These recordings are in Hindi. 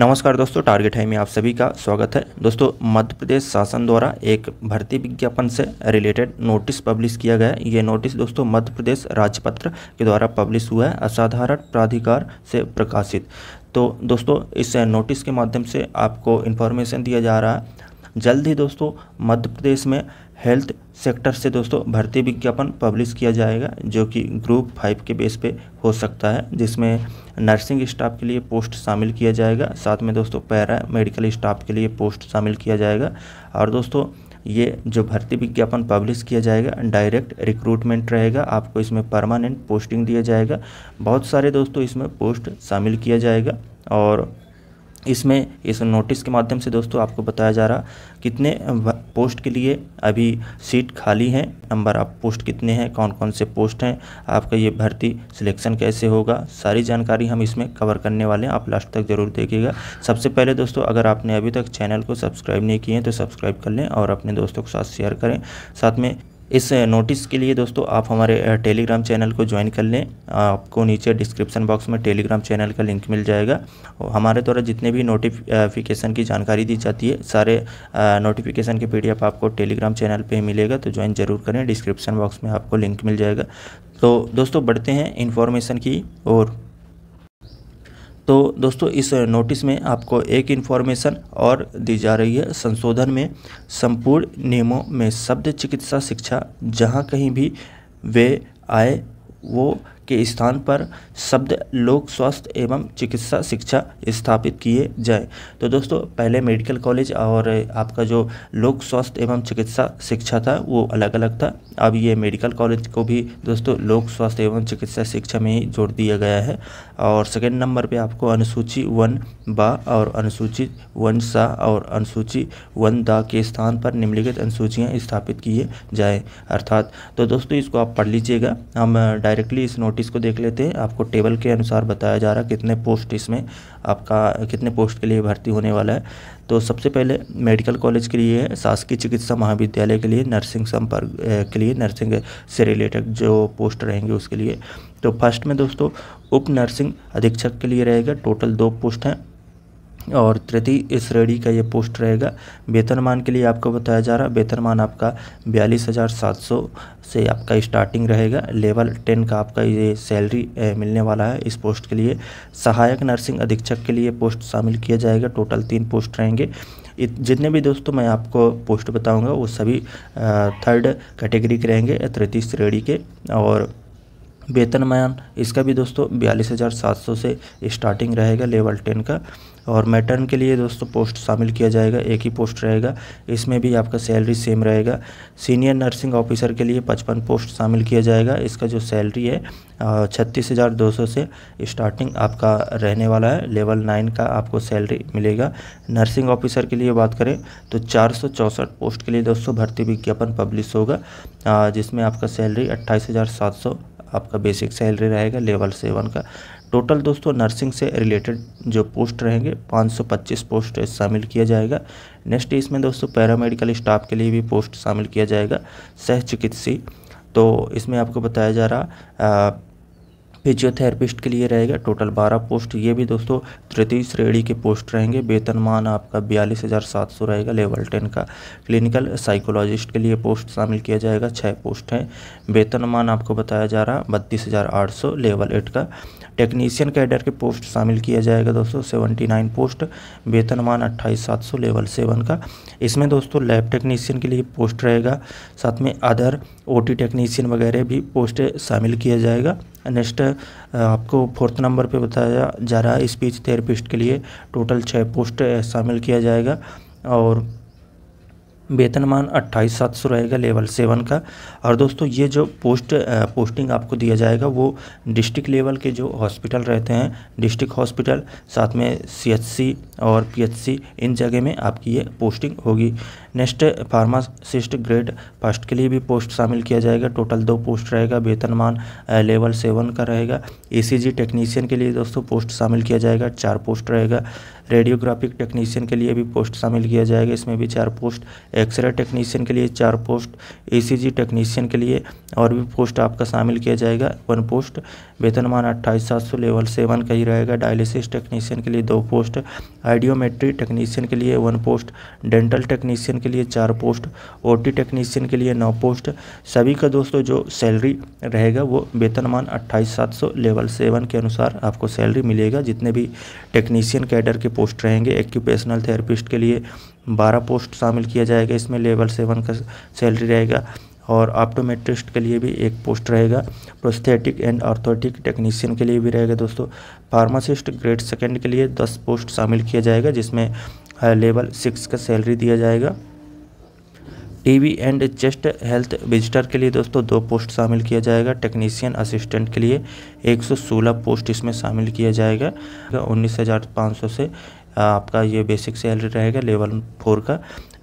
नमस्कार दोस्तों टारगेट है में आप सभी का स्वागत है दोस्तों मध्य प्रदेश शासन द्वारा एक भर्ती विज्ञापन से रिलेटेड नोटिस पब्लिश किया गया है ये नोटिस दोस्तों मध्य प्रदेश राजपत्र के द्वारा पब्लिश हुआ है असाधारण प्राधिकार से प्रकाशित तो दोस्तों इस नोटिस के माध्यम से आपको इन्फॉर्मेशन दिया जा रहा है जल्द ही दोस्तों मध्य प्रदेश में हेल्थ सेक्टर से दोस्तों भर्ती विज्ञापन पब्लिश किया जाएगा जो कि ग्रुप फाइव के बेस पे हो सकता है जिसमें नर्सिंग स्टाफ के लिए पोस्ट शामिल किया जाएगा साथ में दोस्तों पैरा मेडिकल स्टाफ के लिए पोस्ट शामिल किया जाएगा और दोस्तों ये जो भर्ती विज्ञापन पब्लिश किया जाएगा डायरेक्ट रिक्रूटमेंट रहेगा आपको इसमें परमानेंट पोस्टिंग दिया जाएगा बहुत सारे दोस्तों इसमें पोस्ट शामिल किया जाएगा और इसमें इस नोटिस के माध्यम से दोस्तों आपको बताया जा रहा कितने पोस्ट के लिए अभी सीट खाली है नंबर आप पोस्ट कितने हैं कौन कौन से पोस्ट हैं आपका ये भर्ती सिलेक्शन कैसे होगा सारी जानकारी हम इसमें कवर करने वाले हैं आप लास्ट तक ज़रूर देखिएगा सबसे पहले दोस्तों अगर आपने अभी तक चैनल को सब्सक्राइब नहीं किए हैं तो सब्सक्राइब कर लें और अपने दोस्तों के साथ शेयर करें साथ में इस नोटिस के लिए दोस्तों आप हमारे टेलीग्राम चैनल को ज्वाइन कर लें आपको नीचे डिस्क्रिप्शन बॉक्स में टेलीग्राम चैनल का लिंक मिल जाएगा हमारे द्वारा जितने भी नोटिफिकेशन की जानकारी दी जाती है सारे नोटिफिकेशन के पीडीएफ आपको टेलीग्राम चैनल पे ही मिलेगा तो ज्वाइन ज़रूर करें डिस्क्रिप्शन बॉक्स में आपको लिंक मिल जाएगा तो दोस्तों बढ़ते हैं इन्फॉर्मेशन की और तो दोस्तों इस नोटिस में आपको एक इन्फॉर्मेशन और दी जा रही है संशोधन में संपूर्ण नियमों में शब्द चिकित्सा शिक्षा जहाँ कहीं भी वे आए वो के स्थान पर शब्द लोक स्वास्थ्य एवं चिकित्सा शिक्षा स्थापित किए जाए तो दोस्तों पहले मेडिकल कॉलेज और आपका जो लोक स्वास्थ्य एवं चिकित्सा शिक्षा था वो अलग अलग था अब ये मेडिकल कॉलेज को भी दोस्तों लोक स्वास्थ्य एवं चिकित्सा शिक्षा में ही जोड़ दिया गया है और सेकेंड नंबर पर आपको अनुसूची वन बा और अनुसूचित वन सा और अनुसूची वन दा के स्थान पर निम्नलिखित अनुसूचियाँ स्थापित किए जाए अर्थात तो दोस्तों इसको आप पढ़ लीजिएगा हम डायरेक्टली इस नोट नोट इसको देख लेते हैं आपको टेबल के अनुसार बताया जा रहा है कितने पोस्ट इसमें आपका कितने पोस्ट के लिए भर्ती होने वाला है तो सबसे पहले मेडिकल कॉलेज के लिए शासकीय चिकित्सा महाविद्यालय के लिए नर्सिंग संपर्क के लिए नर्सिंग से रिलेटेड जो पोस्ट रहेंगे उसके लिए तो फर्स्ट में दोस्तों उप नर्सिंग अधीक्षक के लिए रहेगा टोटल दो पोस्ट हैं और तृतीय श्रेणी का ये पोस्ट रहेगा वेतनमान के लिए आपको बताया जा रहा है वेतनमान आपका बयालीस हज़ार सात सौ से आपका स्टार्टिंग रहेगा लेवल टेन का आपका ये सैलरी मिलने वाला है इस पोस्ट के लिए सहायक नर्सिंग अधीक्षक के लिए पोस्ट शामिल किया जाएगा टोटल तीन पोस्ट रहेंगे जितने भी दोस्तों मैं आपको पोस्ट बताऊँगा वो सभी थर्ड कैटेगरी के रहेंगे तृतीय श्रेणी के और वेतनमान इसका भी दोस्तों बयालीस हज़ार सात सौ से स्टार्टिंग रहेगा लेवल टेन का और मैटर्न के लिए दोस्तों पोस्ट शामिल किया जाएगा एक ही पोस्ट रहेगा इसमें भी आपका सैलरी सेम रहेगा सीनियर नर्सिंग ऑफिसर के लिए पचपन पोस्ट शामिल किया जाएगा इसका जो सैलरी है छत्तीस हज़ार दो सौ से स्टार्टिंग आपका रहने वाला है लेवल नाइन का आपको सैलरी मिलेगा नर्सिंग ऑफिसर के लिए बात करें तो चार सौ चौंसठ पोस्ट के लिए दोस्तों भर्ती विज्ञापन पब्लिश होगा जिसमें आपका सैलरी अट्ठाईस हज़ार सात सौ आपका बेसिक सैलरी रहेगा लेवल सेवन का टोटल दोस्तों नर्सिंग से रिलेटेड जो पोस्ट रहेंगे 525 पोस्ट शामिल किया जाएगा नेक्स्ट इसमें दोस्तों पैरामेडिकल स्टाफ के लिए भी पोस्ट शामिल किया जाएगा सह चिकित्सी तो इसमें आपको बताया जा रहा फिजियोथेरेपिस्ट के लिए रहेगा टोटल बारह पोस्ट ये भी दोस्तों तृतीय श्रेणी के पोस्ट रहेंगे वेतनमान आपका बयालीस हज़ार सात सौ रहेगा लेवल टेन का क्लिनिकल साइकोलॉजिस्ट के लिए पोस्ट शामिल किया जाएगा छः पोस्ट हैं वेतनमान आपको बताया जा रहा बत्तीस हज़ार आठ सौ लेवल एट का टेक्नीशियन कैडर के पोस्ट शामिल किया जाएगा दोस्तों सेवेंटी नाइन पोस्ट वेतनमान अट्ठाईस सात सौ लेवल सेवन का इसमें दोस्तों लैब टेक्नीशियन के लिए पोस्ट रहेगा साथ में अदर ओ टी टेक्नीशियन वगैरह भी पोस्ट शामिल किया जाएगा नेक्स्ट आपको फोर्थ नंबर पे बताया जा रहा है स्पीच थेरेपिस्ट के लिए टोटल छः पोस्ट शामिल किया जाएगा और वेतनमान अट्ठाईस सात सौ रहेगा लेवल सेवन का और दोस्तों ये जो पोस्ट पोस्टिंग आपको दिया जाएगा वो डिस्ट्रिक्ट लेवल के जो हॉस्पिटल रहते हैं डिस्ट्रिक्ट हॉस्पिटल साथ में सीएचसी और पीएचसी इन जगह में आपकी ये पोस्टिंग होगी नेक्स्ट फार्मासिस्ट ग्रेड फर्स्ट के लिए भी पोस्ट शामिल किया जाएगा टोटल दो पोस्ट रहेगा वेतनमान लेवल सेवन का रहेगा ईसीजी टेक्नीशियन के लिए दोस्तों पोस्ट शामिल किया जाएगा चार पोस्ट रहेगा रेडियोग्राफिक टेक्नीशियन के लिए भी पोस्ट शामिल किया जाएगा इसमें भी चार पोस्ट एक्सरे टेक्नीशियन के लिए चार पोस्ट ईसीजी टेक्नीशियन के लिए और भी पोस्ट आपका शामिल किया जाएगा वन पोस्ट वेतनमान अट्ठाईस सात सौ लेवल सेवन का ही रहेगा डायलिसिस टेक्नीशियन के लिए दो पोस्ट आइडियोमेट्री टेक्नीशियन के लिए one post dental technician technician के लिए चार पोस्ट ओ टेक्नीशियन के लिए नौ पोस्ट सभी का दोस्तों जो सैलरी रहेगा वो वेतनमान अट्ठाईस सात सौ लेवल सेवन के अनुसार आपको सैलरी मिलेगा जितने भी टेक्नीशियन कैडर के पोस्ट रहेंगे एक्यूपेशनल थेरेपिस्ट के लिए बारह पोस्ट शामिल किया जाएगा इसमें लेवल सेवन का सैलरी रहेगा और ऑप्टोमेट्रिस्ट के लिए भी एक पोस्ट रहेगा प्रोस्थेटिक एंड ऑर्थोटिक टेक्नीशियन के लिए भी रहेगा दोस्तों फार्मासिस्ट ग्रेड सेकेंड के लिए दस पोस्ट शामिल किया जाएगा जिसमें लेवल सिक्स का सैलरी दिया जाएगा TB and chest health visitor के लिए दोस्तों दो पोस्ट शामिल किया जाएगा टेक्नीशियन असिस्टेंट के लिए 116 पोस्ट इसमें शामिल किया जाएगा उन्नीस हज़ार पाँच सौ से आपका ये बेसिक सैलरी रहेगा लेवल फोर का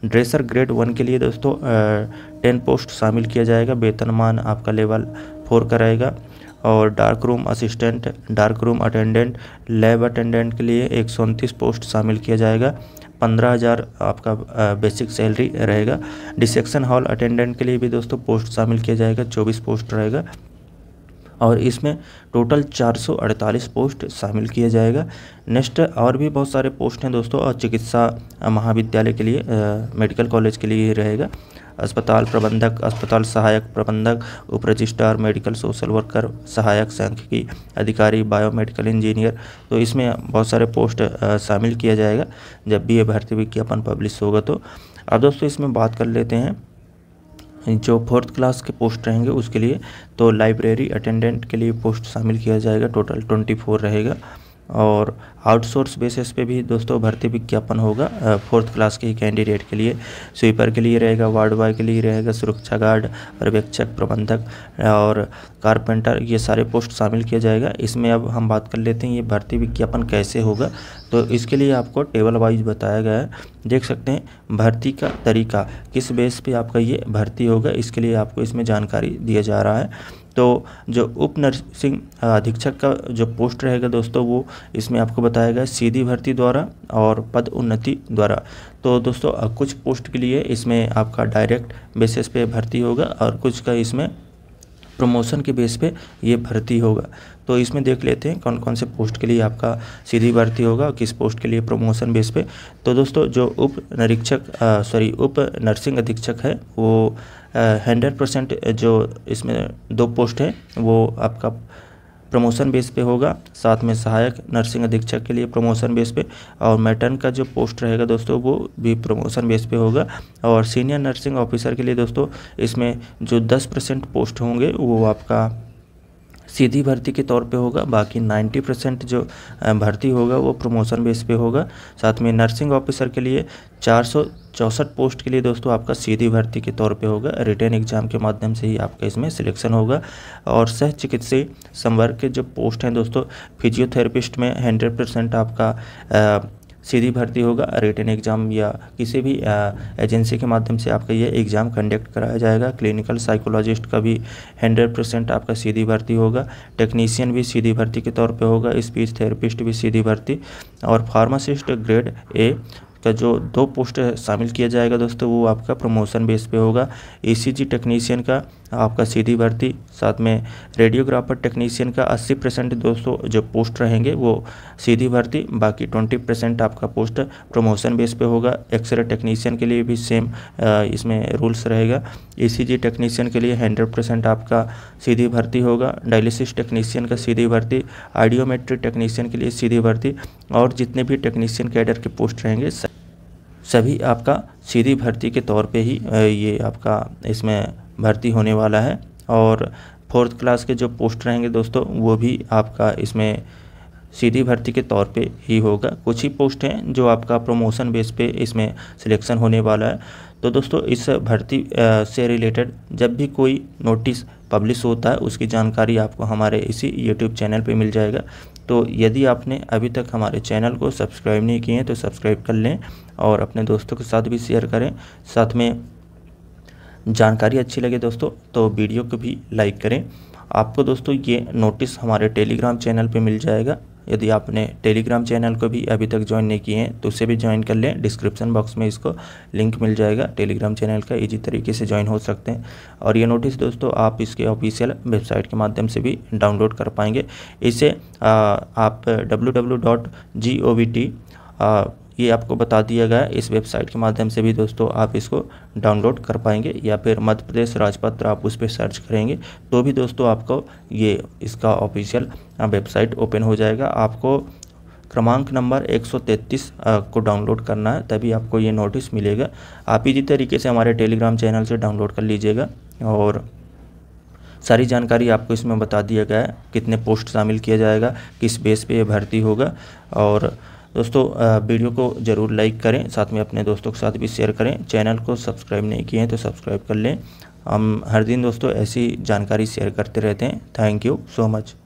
ड्रेसर ग्रेड वन के लिए दोस्तों टेन पोस्ट शामिल किया जाएगा वेतनमान आपका लेवल फोर का रहेगा और dark room assistant dark room attendant lab attendant के लिए एक सौ उनतीस पोस्ट शामिल किया जाएगा पंद्रह हज़ार आपका बेसिक सैलरी रहेगा डिसेक्शन हॉल अटेंडेंट के लिए भी दोस्तों पोस्ट शामिल किया जाएगा चौबीस पोस्ट रहेगा और इसमें टोटल 448 पोस्ट शामिल किया जाएगा नेक्स्ट और भी बहुत सारे पोस्ट हैं दोस्तों और चिकित्सा महाविद्यालय के लिए आ, मेडिकल कॉलेज के लिए रहेगा अस्पताल प्रबंधक अस्पताल सहायक प्रबंधक उप रजिस्ट्रार मेडिकल सोशल वर्कर सहायक सांख्यिकी अधिकारी बायोमेडिकल इंजीनियर तो इसमें बहुत सारे पोस्ट शामिल किया जाएगा जब भी ये भर्ती विज्ञापन पब्लिश होगा तो अब दोस्तों इसमें बात कर लेते हैं जो फोर्थ क्लास के पोस्ट रहेंगे उसके लिए तो लाइब्रेरी अटेंडेंट के लिए पोस्ट शामिल किया जाएगा टोटल ट्वेंटी फोर रहेगा और आउटसोर्स बेसिस पे भी दोस्तों भर्ती विज्ञापन होगा फोर्थ क्लास के ही कैंडिडेट के लिए स्वीपर के लिए रहेगा वार्ड बॉय के लिए रहेगा सुरक्षा गार्ड पर्यवेक्षक प्रबंधक और कारपेंटर ये सारे पोस्ट शामिल किया जाएगा इसमें अब हम बात कर लेते हैं ये भर्ती विज्ञापन कैसे होगा तो इसके लिए आपको टेबल वाइज बताया गया है देख सकते हैं भर्ती का तरीका किस बेस पर आपका ये भर्ती होगा इसके लिए आपको इसमें जानकारी दिया जा रहा है तो जो उप नर्सिंग अधीक्षक का जो पोस्ट रहेगा दोस्तों वो इसमें आपको बताया गया सीधी भर्ती द्वारा और पद उन्नति द्वारा तो दोस्तों कुछ पोस्ट के लिए इसमें आपका डायरेक्ट बेसिस पे भर्ती होगा और कुछ का इसमें प्रमोशन के बेस पे ये भर्ती होगा तो इसमें देख लेते हैं कौन कौन से पोस्ट के लिए आपका सीधी भर्ती होगा किस पोस्ट के लिए प्रमोशन बेस पे तो दोस्तों जो उप निरीक्षक सॉरी उप नर्सिंग अधीक्षक है वो हंड्रेड परसेंट जो इसमें दो पोस्ट है वो आपका प्रमोशन बेस पे होगा साथ में सहायक नर्सिंग अधीक्षक के लिए प्रमोशन बेस पे और मैटर्न का जो पोस्ट रहेगा दोस्तों वो भी प्रमोशन बेस पे होगा और सीनियर नर्सिंग ऑफिसर के लिए दोस्तों इसमें जो दस परसेंट पोस्ट होंगे वो आपका सीधी भर्ती के तौर पे होगा बाकी 90 परसेंट जो भर्ती होगा वो प्रमोशन बेस पे होगा साथ में नर्सिंग ऑफिसर के लिए चौंसठ पोस्ट के लिए दोस्तों आपका सीधी भर्ती के तौर पे होगा रिटर्न एग्जाम के माध्यम से ही आपका इसमें सिलेक्शन होगा और सह चिकित्सीय संवर्ग के जो पोस्ट हैं दोस्तों फिजियोथेरेपिस्ट में हंड्रेड परसेंट आपका आ, सीधी भर्ती होगा रिटर्न एग्ज़ाम या किसी भी एजेंसी के माध्यम से आपका यह एग्ज़ाम कंडक्ट कराया जाएगा क्लिनिकल साइकोलॉजिस्ट का भी हंड्रेड परसेंट आपका सीधी भर्ती होगा टेक्नीशियन भी सीधी भर्ती के तौर पे होगा स्पीच थेरेपिस्ट भी सीधी भर्ती और फार्मासिस्ट ग्रेड ए का जो दो पोस्ट शामिल किया जाएगा दोस्तों वो आपका प्रमोशन बेस पे होगा ईसीजी टेक्नीशियन का आपका सीधी भर्ती साथ में रेडियोग्राफर टेक्नीशियन का 80 परसेंट दोस्तों जो पोस्ट रहेंगे वो सीधी भर्ती बाकी 20 परसेंट आपका पोस्ट प्रमोशन बेस पे होगा एक्सरे टेक्नीशियन के लिए भी सेम इसमें रूल्स रहेगा ईसीजी टेक्नीशियन के लिए 100 परसेंट आपका सीधी भर्ती होगा डायलिसिस टेक्नीशियन का सीधी भर्ती आइडियोमेट्रिक टेक्नीशियन के लिए सीधी भर्ती और जितने भी टेक्नीशियन कैडर के पोस्ट रहेंगे सभी आपका सीधी भर्ती के तौर पे ही ये आपका इसमें भर्ती होने वाला है और फोर्थ क्लास के जो पोस्ट रहेंगे दोस्तों वो भी आपका इसमें सीधी भर्ती के तौर पे ही होगा कुछ ही पोस्ट हैं जो आपका प्रमोशन बेस पे इसमें सिलेक्शन होने वाला है तो दोस्तों इस भर्ती से रिलेटेड जब भी कोई नोटिस पब्लिश होता है उसकी जानकारी आपको हमारे इसी यूट्यूब चैनल पे मिल जाएगा तो यदि आपने अभी तक हमारे चैनल को सब्सक्राइब नहीं किए हैं तो सब्सक्राइब कर लें और अपने दोस्तों के साथ भी शेयर करें साथ में जानकारी अच्छी लगे दोस्तों तो वीडियो को भी लाइक करें आपको दोस्तों ये नोटिस हमारे टेलीग्राम चैनल पे मिल जाएगा यदि आपने टेलीग्राम चैनल को भी अभी तक ज्वाइन नहीं किए हैं तो उसे भी ज्वाइन कर लें डिस्क्रिप्शन बॉक्स में इसको लिंक मिल जाएगा टेलीग्राम चैनल का इजी तरीके से ज्वाइन हो सकते हैं और ये नोटिस दोस्तों आप इसके ऑफिशियल वेबसाइट के माध्यम से भी डाउनलोड कर पाएंगे इसे आ, आप डब्ल्यू ये आपको बता दिया गया इस वेबसाइट के माध्यम से भी दोस्तों आप इसको डाउनलोड कर पाएंगे या फिर मध्य प्रदेश राजपत्र आप उस पर सर्च करेंगे तो भी दोस्तों आपको ये इसका ऑफिशियल वेबसाइट ओपन हो जाएगा आपको क्रमांक नंबर 133 को डाउनलोड करना है तभी आपको ये नोटिस मिलेगा आप इसी तरीके से हमारे टेलीग्राम चैनल से डाउनलोड कर लीजिएगा और सारी जानकारी आपको इसमें बता दिया गया है कितने पोस्ट शामिल किया जाएगा किस बेस पे ये भर्ती होगा और दोस्तों वीडियो को ज़रूर लाइक करें साथ में अपने दोस्तों के साथ भी शेयर करें चैनल को सब्सक्राइब नहीं किए हैं तो सब्सक्राइब कर लें हम हर दिन दोस्तों ऐसी जानकारी शेयर करते रहते हैं थैंक यू सो मच